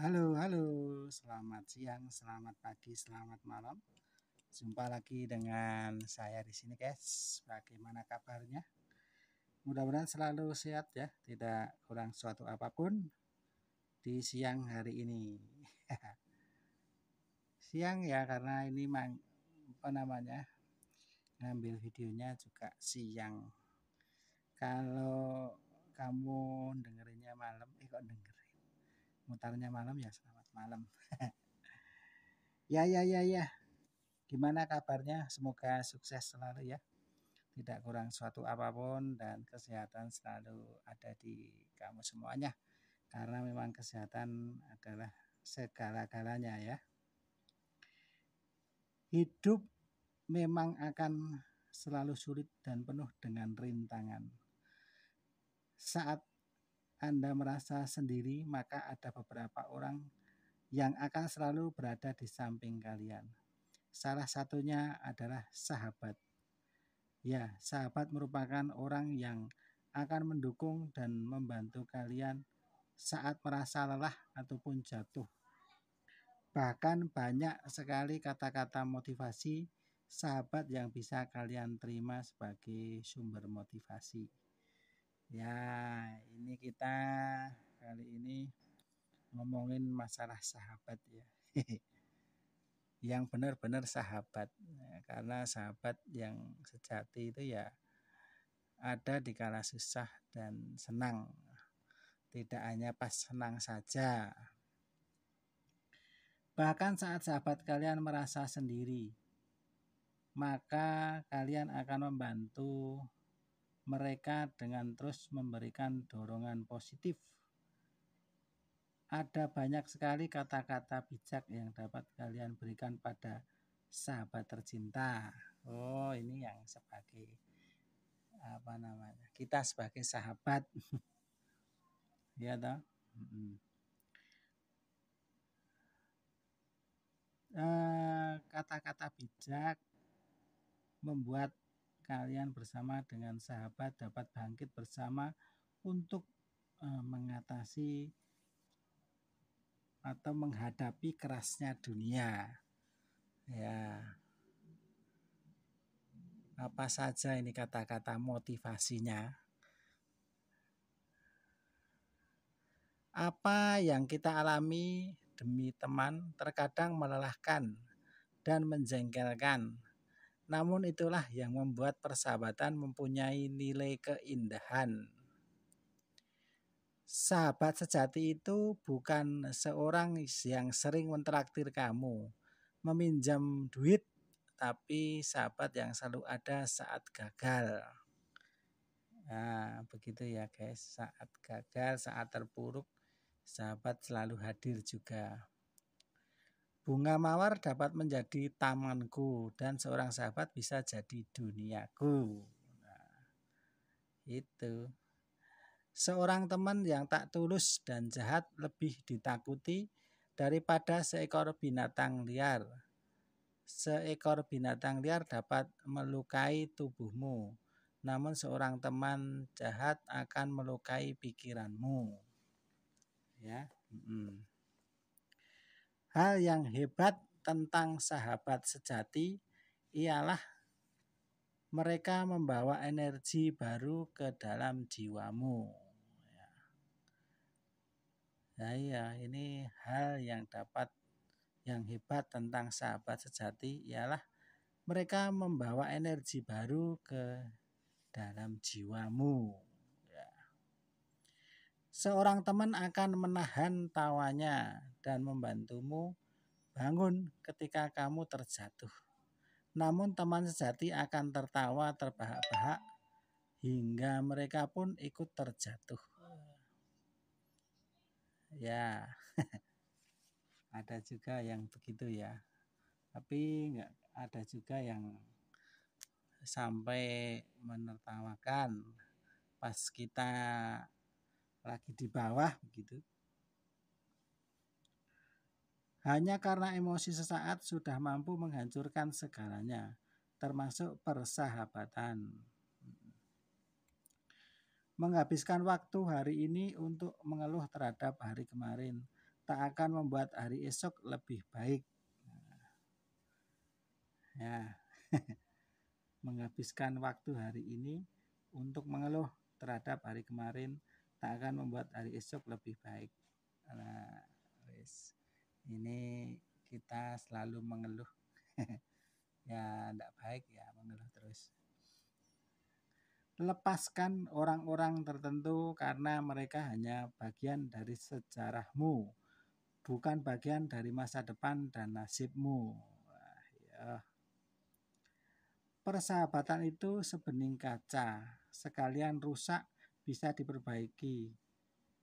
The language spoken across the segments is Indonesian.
Halo, halo, selamat siang, selamat pagi, selamat malam. Jumpa lagi dengan saya di sini, guys. Bagaimana kabarnya? Mudah-mudahan selalu sehat ya, tidak kurang suatu apapun di siang hari ini. siang ya, karena ini mang, apa namanya ngambil videonya juga siang. Kalau kamu dengerinnya malam, eh kok mutarnya malam ya selamat malam. ya ya ya ya. Gimana kabarnya? Semoga sukses selalu ya. Tidak kurang suatu apapun dan kesehatan selalu ada di kamu semuanya. Karena memang kesehatan adalah segala-galanya ya. Hidup memang akan selalu sulit dan penuh dengan rintangan. Saat anda merasa sendiri, maka ada beberapa orang yang akan selalu berada di samping kalian. Salah satunya adalah sahabat. Ya, sahabat merupakan orang yang akan mendukung dan membantu kalian saat merasa lelah ataupun jatuh. Bahkan banyak sekali kata-kata motivasi sahabat yang bisa kalian terima sebagai sumber motivasi. Ya, ini kita kali ini ngomongin masalah sahabat ya. yang benar-benar sahabat. Ya, karena sahabat yang sejati itu ya ada di kala susah dan senang. Tidak hanya pas senang saja. Bahkan saat sahabat kalian merasa sendiri, maka kalian akan membantu mereka dengan terus memberikan dorongan positif. Ada banyak sekali kata-kata bijak yang dapat kalian berikan pada sahabat tercinta. Oh, ini yang sebagai apa namanya? Kita sebagai sahabat. ya toh? -hmm. kata-kata bijak membuat kalian bersama dengan sahabat dapat bangkit bersama untuk eh, mengatasi atau menghadapi kerasnya dunia. Ya. Apa saja ini kata-kata motivasinya? Apa yang kita alami demi teman terkadang melelahkan dan menjengkelkan namun itulah yang membuat persahabatan mempunyai nilai keindahan. Sahabat sejati itu bukan seorang yang sering mentraktir kamu, meminjam duit, tapi sahabat yang selalu ada saat gagal. Nah, begitu ya guys, saat gagal, saat terpuruk, sahabat selalu hadir juga. Bunga mawar dapat menjadi tamanku dan seorang sahabat bisa jadi duniaku. Nah, itu. Seorang teman yang tak tulus dan jahat lebih ditakuti daripada seekor binatang liar. Seekor binatang liar dapat melukai tubuhmu, namun seorang teman jahat akan melukai pikiranmu. Ya. Mm -mm. Hal yang hebat tentang sahabat sejati ialah mereka membawa energi baru ke dalam jiwamu. Ya, nah, iya, ini hal yang dapat yang hebat tentang sahabat sejati ialah mereka membawa energi baru ke dalam jiwamu seorang teman akan menahan tawanya dan membantumu bangun ketika kamu terjatuh. Namun teman sejati akan tertawa terbahak-bahak hingga mereka pun ikut terjatuh. Ya, ada juga yang begitu ya. Tapi nggak ada juga yang sampai menertawakan pas kita lagi di bawah begitu. Hanya karena emosi sesaat sudah mampu menghancurkan segalanya, termasuk persahabatan. Menghabiskan waktu hari ini untuk mengeluh terhadap hari kemarin tak akan membuat hari esok lebih baik. Nah, ya. Menghabiskan waktu hari ini untuk mengeluh terhadap hari kemarin tak akan membuat hari esok lebih baik. Nah, wis. Ini kita selalu mengeluh. ya, tidak baik ya mengeluh terus. Lepaskan orang-orang tertentu karena mereka hanya bagian dari sejarahmu, bukan bagian dari masa depan dan nasibmu. Iya. Persahabatan itu sebening kaca, sekalian rusak bisa diperbaiki.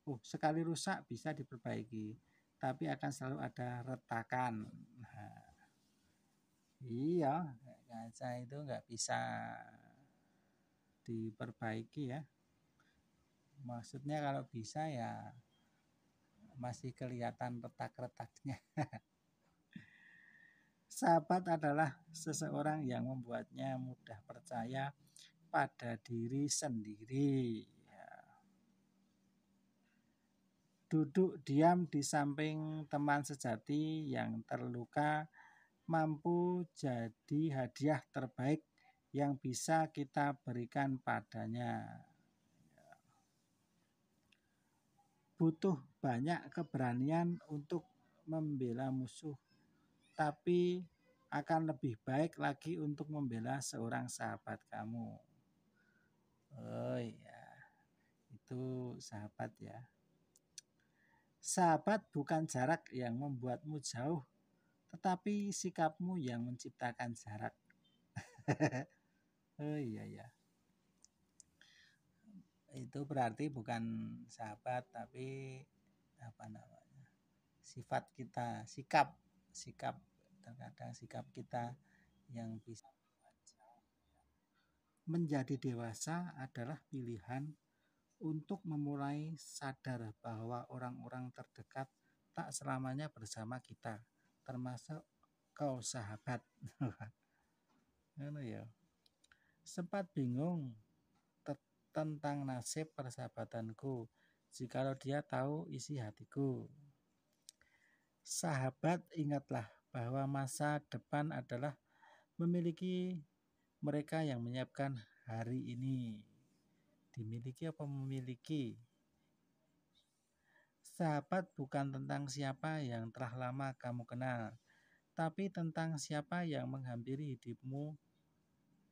Oh, sekali rusak bisa diperbaiki, tapi akan selalu ada retakan. Nah, iya, kaca itu nggak bisa diperbaiki ya. Maksudnya kalau bisa ya masih kelihatan retak-retaknya. Sahabat adalah seseorang yang membuatnya mudah percaya pada diri sendiri. duduk diam di samping teman sejati yang terluka mampu jadi hadiah terbaik yang bisa kita berikan padanya. Butuh banyak keberanian untuk membela musuh, tapi akan lebih baik lagi untuk membela seorang sahabat kamu. Oh iya, itu sahabat ya. Sahabat bukan jarak yang membuatmu jauh, tetapi sikapmu yang menciptakan jarak. oh iya ya. Itu berarti bukan sahabat tapi apa namanya? Sifat kita, sikap, sikap terkadang sikap kita yang bisa menjadi dewasa adalah pilihan untuk memulai sadar bahwa orang-orang terdekat tak selamanya bersama kita, termasuk kau sahabat. ya. Sempat bingung tentang nasib persahabatanku jikalau dia tahu isi hatiku. Sahabat ingatlah bahwa masa depan adalah memiliki mereka yang menyiapkan hari ini. Dimiliki apa memiliki? Sahabat bukan tentang siapa yang telah lama kamu kenal, tapi tentang siapa yang menghampiri hidupmu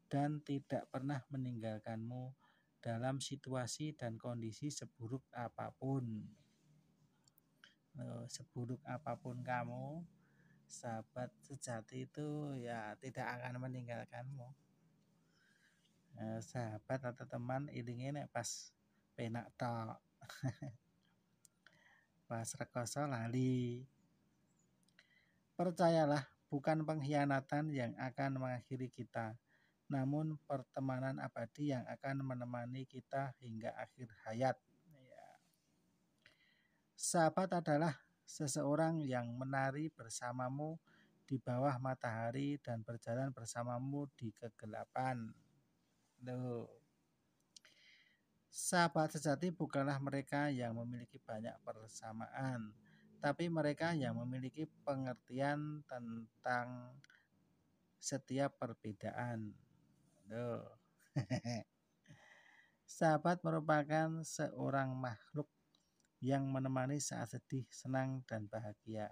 dan tidak pernah meninggalkanmu dalam situasi dan kondisi seburuk apapun. Eh, seburuk apapun kamu, sahabat sejati itu ya tidak akan meninggalkanmu. Eh, sahabat atau teman ilinge nek pas penak tok pas rekoso lali percayalah bukan pengkhianatan yang akan mengakhiri kita namun pertemanan abadi yang akan menemani kita hingga akhir hayat ya. sahabat adalah seseorang yang menari bersamamu di bawah matahari dan berjalan bersamamu di kegelapan. Loh. Sahabat sejati bukanlah mereka yang memiliki banyak persamaan, tapi mereka yang memiliki pengertian tentang setiap perbedaan. Loh. Sahabat merupakan seorang makhluk yang menemani saat sedih, senang, dan bahagia.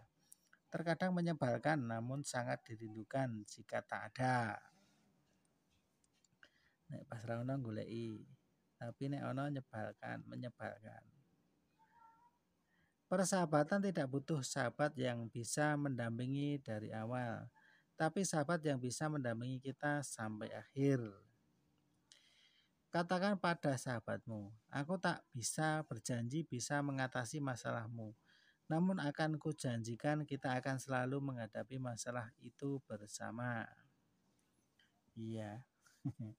Terkadang menyebalkan, namun sangat dirindukan jika tak ada nek pas ra ono goleki tapi nek ono menyebalkan menyebalkan persahabatan tidak butuh sahabat yang bisa mendampingi dari awal tapi sahabat yang bisa mendampingi kita sampai akhir Katakan pada sahabatmu, aku tak bisa berjanji bisa mengatasi masalahmu. Namun akan kujanjikan kita akan selalu menghadapi masalah itu bersama. Iya.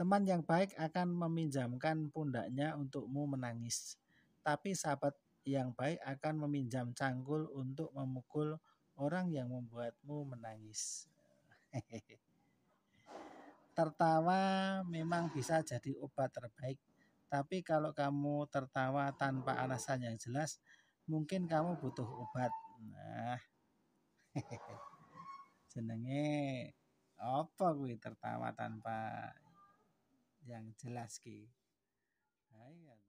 Teman yang baik akan meminjamkan pundaknya untukmu menangis, tapi sahabat yang baik akan meminjam cangkul untuk memukul orang yang membuatmu menangis. Tertawa memang bisa jadi obat terbaik, tapi kalau kamu tertawa tanpa alasan yang jelas, mungkin kamu butuh obat. Nah, jenenge apa gue tertawa tanpa yang jelas ki. Nah, iya.